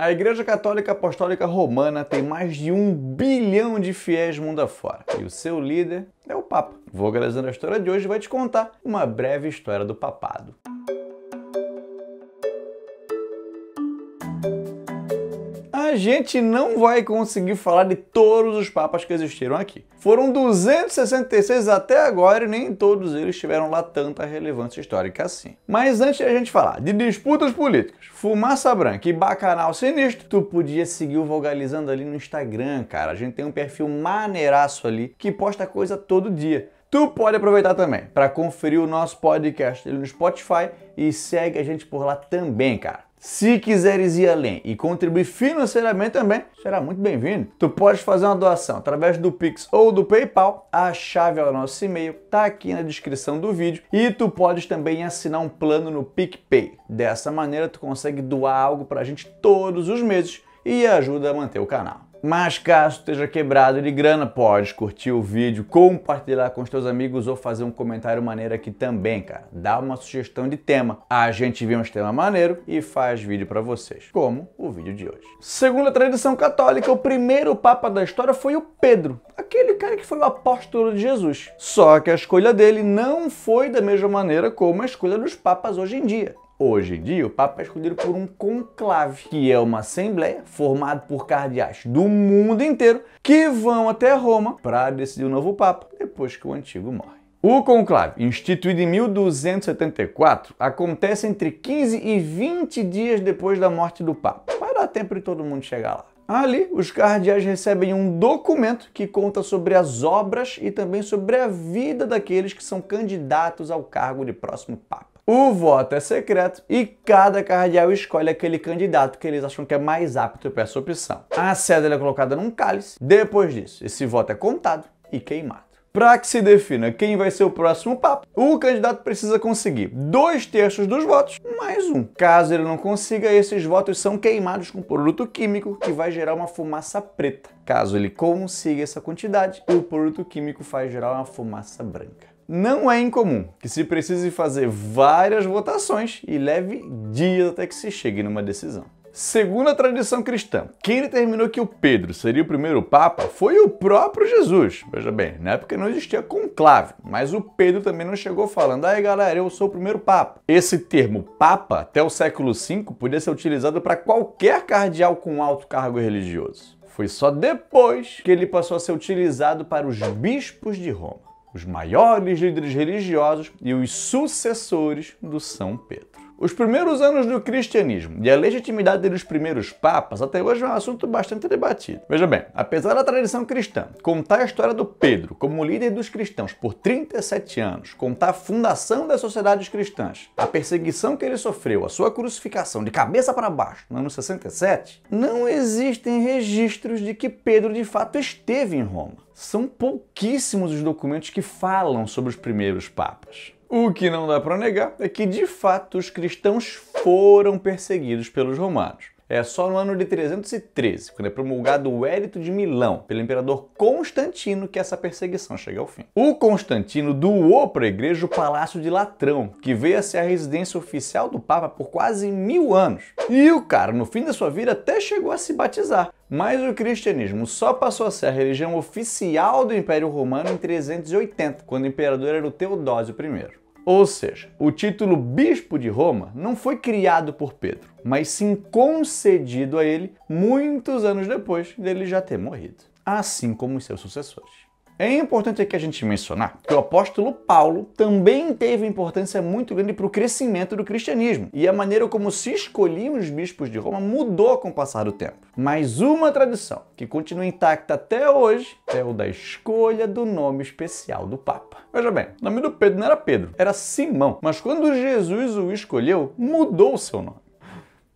A Igreja Católica Apostólica Romana tem mais de um bilhão de fiéis mundo afora. E o seu líder é o Papa. Vou Vulgarizando a História de hoje vai te contar uma breve história do papado. a gente não vai conseguir falar de todos os papas que existiram aqui. Foram 266 até agora e nem todos eles tiveram lá tanta relevância histórica assim. Mas antes de a gente falar de disputas políticas, fumaça branca e bacanal sinistro, tu podia seguir o Vogalizando ali no Instagram, cara. A gente tem um perfil maneiraço ali que posta coisa todo dia. Tu pode aproveitar também para conferir o nosso podcast ali no Spotify e segue a gente por lá também, cara. Se quiseres ir além e contribuir financeiramente também, será muito bem-vindo. Tu pode fazer uma doação através do Pix ou do PayPal. A chave ao é nosso e-mail tá aqui na descrição do vídeo e tu podes também assinar um plano no PicPay. Dessa maneira tu consegue doar algo pra gente todos os meses e ajuda a manter o canal. Mas caso esteja quebrado de grana, pode curtir o vídeo, compartilhar com os teus amigos ou fazer um comentário maneiro aqui também, cara. Dá uma sugestão de tema. A gente vê um tema maneiro e faz vídeo para vocês, como o vídeo de hoje. Segundo a tradição católica, o primeiro papa da história foi o Pedro, aquele cara que foi o apóstolo de Jesus. Só que a escolha dele não foi da mesma maneira como a escolha dos papas hoje em dia. Hoje em dia, o Papa é escolhido por um conclave, que é uma assembleia formada por cardeais do mundo inteiro que vão até Roma para decidir o novo Papa depois que o antigo morre. O conclave, instituído em 1274, acontece entre 15 e 20 dias depois da morte do Papa, Vai dar tempo de todo mundo chegar lá. Ali, os cardeais recebem um documento que conta sobre as obras e também sobre a vida daqueles que são candidatos ao cargo de próximo Papa. O voto é secreto e cada cardeal escolhe aquele candidato que eles acham que é mais apto para essa opção. A cédula é colocada num cálice. Depois disso, esse voto é contado e queimado. Para que se defina quem vai ser o próximo papa, o candidato precisa conseguir dois terços dos votos mais um. Caso ele não consiga, esses votos são queimados com produto químico que vai gerar uma fumaça preta. Caso ele consiga essa quantidade, o produto químico faz gerar uma fumaça branca. Não é incomum que se precise fazer várias votações e leve dias até que se chegue numa decisão. Segundo a tradição cristã, quem determinou que o Pedro seria o primeiro papa foi o próprio Jesus. Veja bem, na época não existia conclave, mas o Pedro também não chegou falando, ai galera, eu sou o primeiro papa. Esse termo papa, até o século V, podia ser utilizado para qualquer cardeal com alto cargo religioso. Foi só depois que ele passou a ser utilizado para os bispos de Roma os maiores líderes religiosos e os sucessores do São Pedro. Os primeiros anos do cristianismo e a legitimidade dos primeiros papas até hoje é um assunto bastante debatido. Veja bem, apesar da tradição cristã contar a história do Pedro como líder dos cristãos por 37 anos, contar a fundação das sociedades cristãs, a perseguição que ele sofreu, a sua crucificação de cabeça para baixo no ano 67, não existem registros de que Pedro de fato esteve em Roma são pouquíssimos os documentos que falam sobre os primeiros papas. O que não dá para negar é que, de fato, os cristãos foram perseguidos pelos romanos é só no ano de 313, quando é promulgado o Hérito de Milão pelo imperador Constantino, que essa perseguição chega ao fim. O Constantino doou para a igreja o Palácio de Latrão, que veio a ser a residência oficial do Papa por quase mil anos. E o cara, no fim da sua vida, até chegou a se batizar. Mas o cristianismo só passou a ser a religião oficial do Império Romano em 380, quando o imperador era o Teodósio I. Ou seja, o título Bispo de Roma não foi criado por Pedro, mas sim concedido a ele muitos anos depois dele já ter morrido, assim como os seus sucessores. É importante aqui a gente mencionar que o apóstolo Paulo também teve importância muito grande para o crescimento do cristianismo e a maneira como se escolhiam os bispos de Roma mudou com o passar do tempo. Mas uma tradição que continua intacta até hoje é o da escolha do nome especial do Papa. Veja bem, o nome do Pedro não era Pedro, era Simão, mas quando Jesus o escolheu, mudou o seu nome.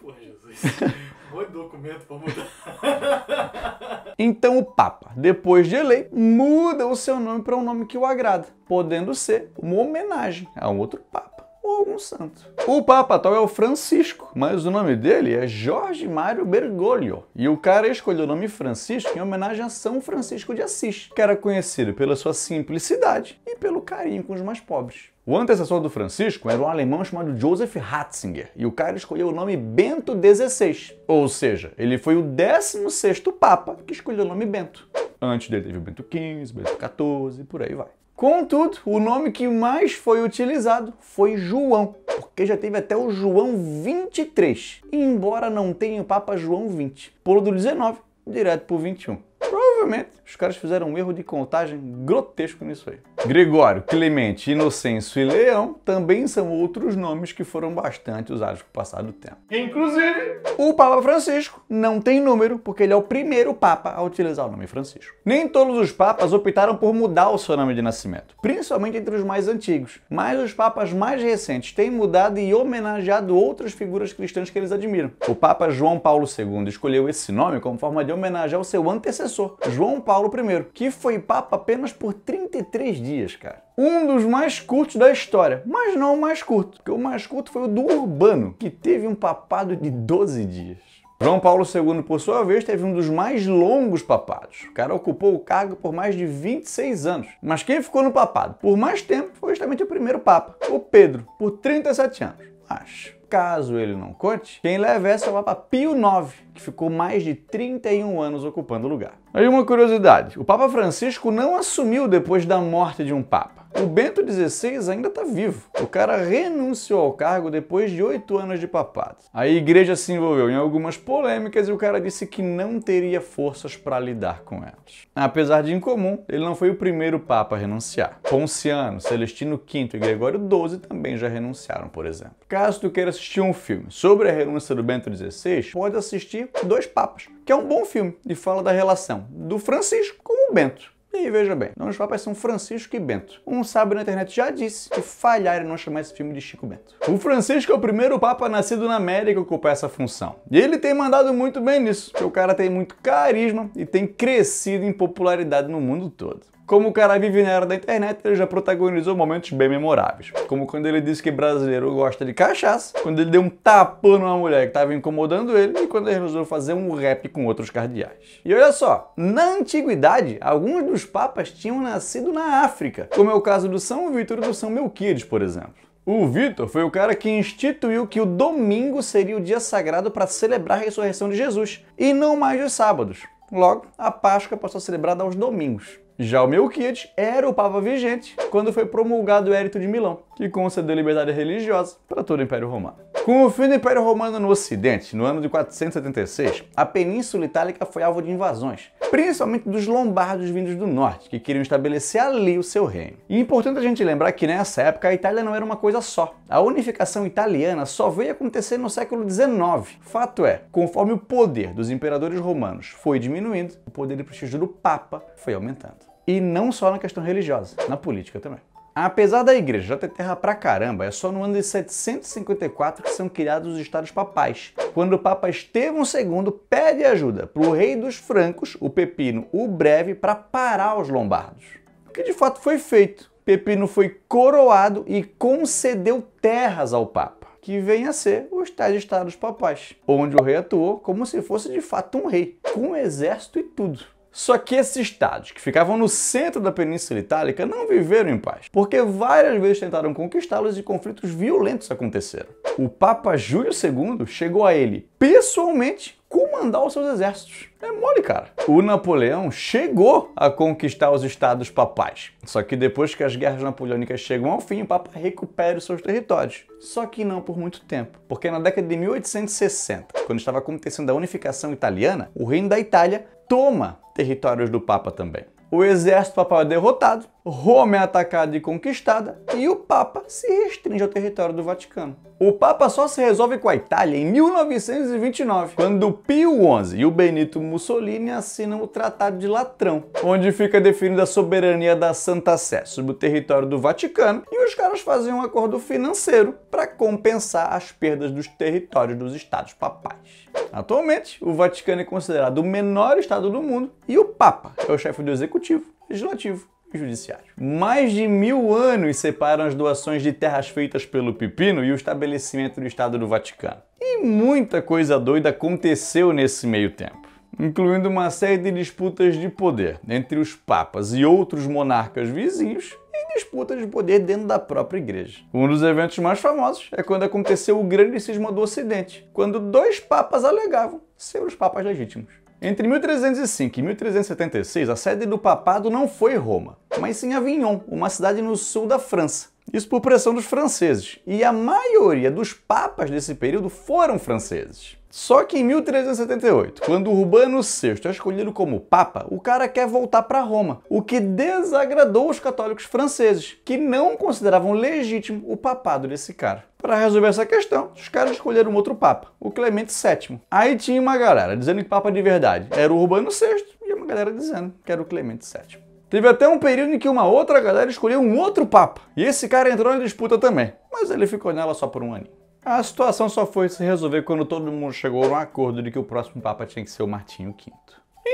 Pô, Jesus. Põe documento para mudar. Então o Papa, depois de eleito, muda o seu nome para um nome que o agrada, podendo ser uma homenagem a um outro Papa ou algum santo. O Papa atual é o Francisco, mas o nome dele é Jorge Mário Bergoglio. E o cara escolheu o nome Francisco em homenagem a São Francisco de Assis, que era conhecido pela sua simplicidade e pelo carinho com os mais pobres. O antecessor do Francisco era um alemão chamado Joseph Ratzinger, e o cara escolheu o nome Bento XVI, ou seja, ele foi o 16º Papa que escolheu o nome Bento. Antes dele teve o Bento XV, Bento XIV, e por aí vai. Contudo, o nome que mais foi utilizado foi João, porque já teve até o João 23, embora não tenha o Papa João 20. Pulou do 19 direto pro 21. Provavelmente os caras fizeram um erro de contagem grotesco nisso aí. Gregório, Clemente, Inocêncio e Leão também são outros nomes que foram bastante usados com o passar do tempo. Inclusive, o Papa Francisco não tem número porque ele é o primeiro Papa a utilizar o nome Francisco. Nem todos os papas optaram por mudar o seu nome de nascimento, principalmente entre os mais antigos, mas os papas mais recentes têm mudado e homenageado outras figuras cristãs que eles admiram. O Papa João Paulo II escolheu esse nome como forma de homenagear o seu antecessor, João Paulo I, que foi papa apenas por 33 dias dias, cara. Um dos mais curtos da história, mas não o mais curto, porque o mais curto foi o do Urbano, que teve um papado de 12 dias. João Paulo II, por sua vez, teve um dos mais longos papados. O cara ocupou o cargo por mais de 26 anos. Mas quem ficou no papado por mais tempo foi justamente o primeiro Papa, o Pedro, por 37 anos. Acho. Caso ele não conte, quem leva essa é o Papa Pio IX, que ficou mais de 31 anos ocupando o lugar. Aí uma curiosidade, o Papa Francisco não assumiu depois da morte de um Papa. O Bento XVI ainda está vivo. O cara renunciou ao cargo depois de oito anos de papado. A igreja se envolveu em algumas polêmicas e o cara disse que não teria forças para lidar com elas. Apesar de incomum, ele não foi o primeiro papa a renunciar. Ponciano, Celestino V e Gregório XII também já renunciaram, por exemplo. Caso tu queira assistir um filme sobre a renúncia do Bento XVI, pode assistir Dois Papas, que é um bom filme e fala da relação do Francisco com o Bento. E aí, veja bem, nomes papas são Francisco e Bento. Um sábio na internet já disse que falhar em não chamar esse filme de Chico Bento. O Francisco é o primeiro papa nascido na América a ocupar essa função. E ele tem mandado muito bem nisso, porque o cara tem muito carisma e tem crescido em popularidade no mundo todo. Como o cara vive na era da internet, ele já protagonizou momentos bem memoráveis. Como quando ele disse que brasileiro gosta de cachaça, quando ele deu um tapa numa mulher que estava incomodando ele e quando ele resolveu fazer um rap com outros cardeais. E olha só, na antiguidade, alguns dos papas tinham nascido na África, como é o caso do São Vítor e do São Melquíades, por exemplo. O Vitor foi o cara que instituiu que o domingo seria o dia sagrado para celebrar a ressurreição de Jesus, e não mais os sábados. Logo, a Páscoa passou a ser celebrada aos domingos. Já o Melquiades era o Papa vigente quando foi promulgado o Érito de Milão, que concedeu liberdade religiosa para todo o Império Romano. Com o fim do Império Romano no Ocidente, no ano de 476, a Península Itálica foi alvo de invasões, principalmente dos lombardos vindos do norte, que queriam estabelecer ali o seu reino. E é importante a gente lembrar que nessa época a Itália não era uma coisa só. A unificação italiana só veio acontecer no século XIX. Fato é, conforme o poder dos imperadores romanos foi diminuindo, o poder e prestígio do Papa foi aumentando. E não só na questão religiosa, na política também. Apesar da igreja já ter terra pra caramba, é só no ano de 754 que são criados os estados papais, quando o Papa Estevão II pede ajuda pro rei dos francos, o Pepino o Breve, para parar os lombardos. O que de fato foi feito. Pepino foi coroado e concedeu terras ao Papa, que vem a ser os tais estados papais, onde o rei atuou como se fosse de fato um rei, com um exército e tudo. Só que esses estados que ficavam no centro da Península Itálica não viveram em paz, porque várias vezes tentaram conquistá-los e conflitos violentos aconteceram. O Papa Júlio II chegou a ele pessoalmente comandar os seus exércitos. É mole, cara. O Napoleão chegou a conquistar os estados papais. Só que depois que as guerras napoleônicas chegam ao fim, o Papa recupera os seus territórios. Só que não por muito tempo, porque na década de 1860, quando estava acontecendo a unificação italiana, o reino da Itália toma territórios do Papa também. O exército papal é derrotado Roma é atacada e conquistada e o Papa se restringe ao território do Vaticano. O Papa só se resolve com a Itália em 1929, quando Pio XI e o Benito Mussolini assinam o Tratado de Latrão, onde fica definida a soberania da Santa Sé sobre o território do Vaticano e os caras fazem um acordo financeiro para compensar as perdas dos territórios dos estados papais. Atualmente, o Vaticano é considerado o menor estado do mundo e o Papa é o chefe do executivo, legislativo judiciário. Mais de mil anos separam as doações de terras feitas pelo Pipino e o estabelecimento do Estado do Vaticano. E muita coisa doida aconteceu nesse meio tempo incluindo uma série de disputas de poder entre os papas e outros monarcas vizinhos e disputas de poder dentro da própria igreja. Um dos eventos mais famosos é quando aconteceu o grande cisma do Ocidente, quando dois papas alegavam ser os papas legítimos. Entre 1305 e 1376, a sede do papado não foi Roma, mas sim Avignon, uma cidade no sul da França. Isso por pressão dos franceses, e a maioria dos papas desse período foram franceses. Só que em 1378, quando Urbano VI é escolhido como Papa, o cara quer voltar para Roma, o que desagradou os católicos franceses, que não consideravam legítimo o papado desse cara. Para resolver essa questão, os caras escolheram outro Papa, o Clemente VII. Aí tinha uma galera dizendo que Papa de verdade era o Urbano VI e uma galera dizendo que era o Clemente VII. Teve até um período em que uma outra galera escolheu um outro Papa, e esse cara entrou na disputa também, mas ele ficou nela só por um aninho. A situação só foi se resolver quando todo mundo chegou a um acordo de que o próximo Papa tinha que ser o Martinho V.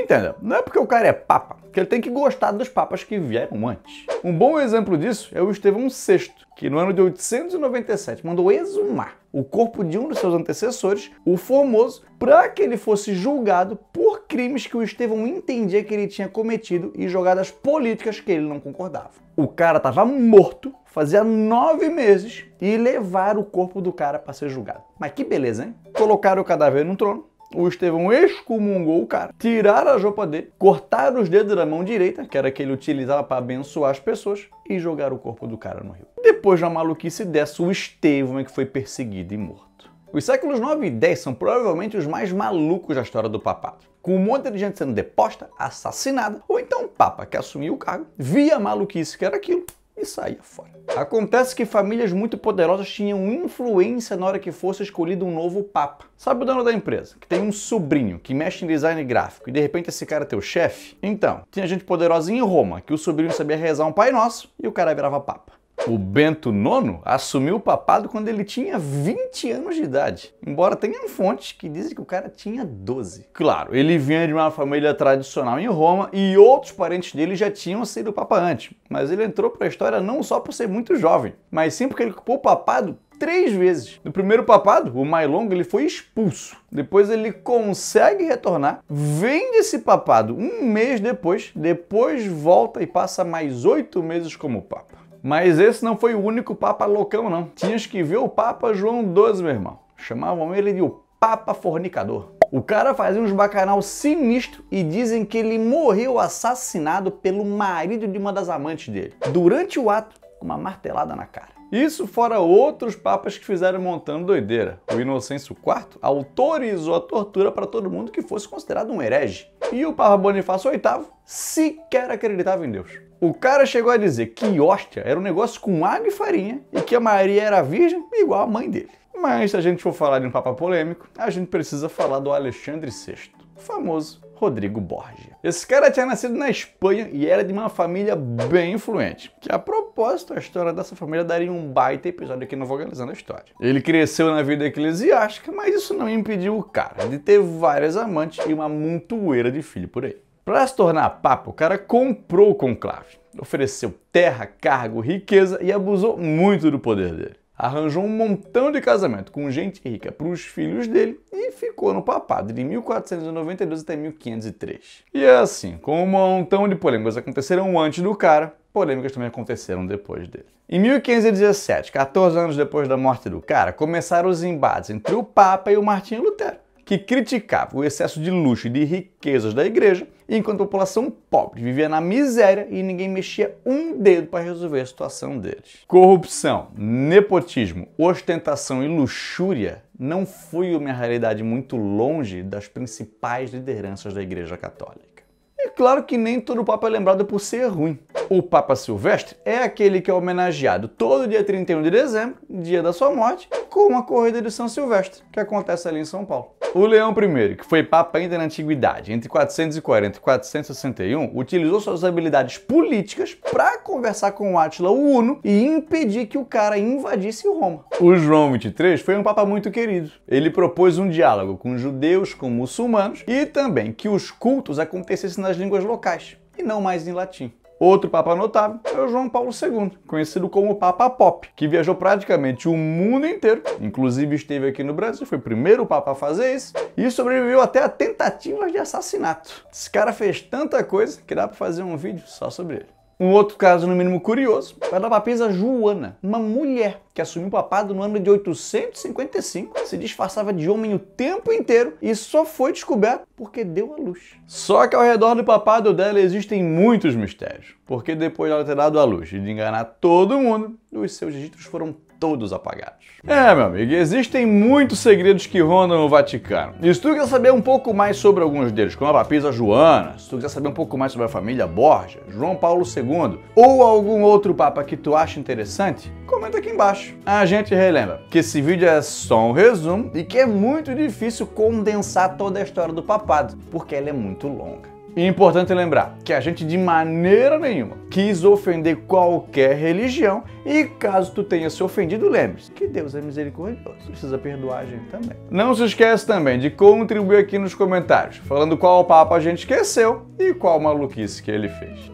Entenda, não é porque o cara é papa que ele tem que gostar dos papas que vieram antes. Um bom exemplo disso é o Estevão VI, que no ano de 897 mandou exumar o corpo de um dos seus antecessores, o Formoso, para que ele fosse julgado por crimes que o Estevão entendia que ele tinha cometido e jogadas políticas que ele não concordava. O cara estava morto, fazia nove meses, e levaram o corpo do cara para ser julgado. Mas que beleza, hein? Colocaram o cadáver no trono, o Estevão excomungou o cara, tiraram a roupa dele, cortaram os dedos da mão direita, que era que ele utilizava para abençoar as pessoas, e jogaram o corpo do cara no rio. Depois da maluquice dessa, o Estevão é que foi perseguido e morto. Os séculos 9 e 10 são provavelmente os mais malucos da história do papado, com um monte de gente sendo deposta, assassinada, ou então um papa que assumiu o cargo, via a maluquice que era aquilo, e saía fora. Acontece que famílias muito poderosas tinham influência na hora que fosse escolhido um novo papa. Sabe o dono da empresa, que tem um sobrinho que mexe em design gráfico e de repente esse cara é teu chefe? Então, tinha gente poderosa em Roma que o sobrinho sabia rezar um Pai Nosso e o cara virava papa. O Bento IX assumiu o papado quando ele tinha 20 anos de idade, embora tenham fontes que dizem que o cara tinha 12. Claro, ele vinha de uma família tradicional em Roma e outros parentes dele já tinham sido papa antes, mas ele entrou para a história não só por ser muito jovem, mas sim porque ele ocupou o papado três vezes. No primeiro papado, o Mailong ele foi expulso. Depois ele consegue retornar, vende esse papado um mês depois, depois volta e passa mais oito meses como papa. Mas esse não foi o único Papa loucão, não. Tinhas que ver o Papa João XII, meu irmão. Chamavam ele de o Papa Fornicador. O cara fazia uns bacanal sinistro e dizem que ele morreu assassinado pelo marido de uma das amantes dele. Durante o ato, uma martelada na cara. Isso fora outros papas que fizeram montando doideira. O Inocêncio IV autorizou a tortura para todo mundo que fosse considerado um herege. E o Papa Bonifácio VIII sequer acreditava em Deus. O cara chegou a dizer que hóstia era um negócio com água e farinha e que a Maria era virgem igual a mãe dele. Mas se a gente for falar de um papa polêmico, a gente precisa falar do Alexandre VI, o famoso Rodrigo Borgia. Esse cara tinha nascido na Espanha e era de uma família bem influente. Que a propósito, a história dessa família daria um baita episódio aqui no Vogalizando a História. Ele cresceu na vida eclesiástica, mas isso não impediu o cara de ter várias amantes e uma montoeira de filho por aí. Para se tornar papa, o cara comprou o conclave, ofereceu terra, cargo, riqueza e abusou muito do poder dele. Arranjou um montão de casamento com gente rica para os filhos dele e ficou no papado de 1492 até 1503. E é assim, com um montão de polêmicas aconteceram antes do cara, polêmicas também aconteceram depois dele. Em 1517, 14 anos depois da morte do cara, começaram os embates entre o Papa e o Martinho Lutero que criticava o excesso de luxo e de riquezas da igreja, enquanto a população pobre vivia na miséria e ninguém mexia um dedo para resolver a situação deles. Corrupção, nepotismo, ostentação e luxúria não foi uma realidade muito longe das principais lideranças da Igreja Católica. E claro que nem todo Papa é lembrado por ser ruim. O Papa Silvestre é aquele que é homenageado todo dia 31 de dezembro, dia da sua morte, com a corrida de São Silvestre, que acontece ali em São Paulo. O Leão I, que foi papa ainda na antiguidade, entre 440 e 461, utilizou suas habilidades políticas para conversar com Átila o Uno e impedir que o cara invadisse Roma. O João XXIII foi um papa muito querido. Ele propôs um diálogo com judeus, com muçulmanos e também que os cultos acontecessem nas línguas locais e não mais em latim. Outro Papa notável é o João Paulo II, conhecido como Papa Pop, que viajou praticamente o mundo inteiro, inclusive esteve aqui no Brasil, foi o primeiro Papa a fazer isso, e sobreviveu até a tentativas de assassinato. Esse cara fez tanta coisa que dá para fazer um vídeo só sobre ele. Um outro caso, no mínimo curioso, é da papisa Joana, uma mulher que assumiu o papado no ano de 855, se disfarçava de homem o tempo inteiro e só foi descoberta porque deu à luz. Só que ao redor do papado dela existem muitos mistérios, porque depois de ela ter dado à luz e de enganar todo mundo, os seus registros foram todos apagados. É, meu amigo, existem muitos segredos que rondam o Vaticano. E se tu quer saber um pouco mais sobre alguns deles, como a papisa Joana, se tu quiser saber um pouco mais sobre a família Borja, João Paulo II, ou algum outro papa que tu acha interessante, comenta aqui embaixo. A gente relembra que esse vídeo é só um resumo e que é muito difícil condensar toda a história do papado, porque ela é muito longa. E é importante lembrar que a gente de maneira nenhuma quis ofender qualquer religião. E caso tu tenha se ofendido, lembre-se que Deus é misericordioso, precisa perdoar a gente também. Não se esquece também de contribuir aqui nos comentários, falando qual papo a gente esqueceu e qual maluquice que ele fez.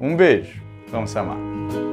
Um beijo, vamos se amar.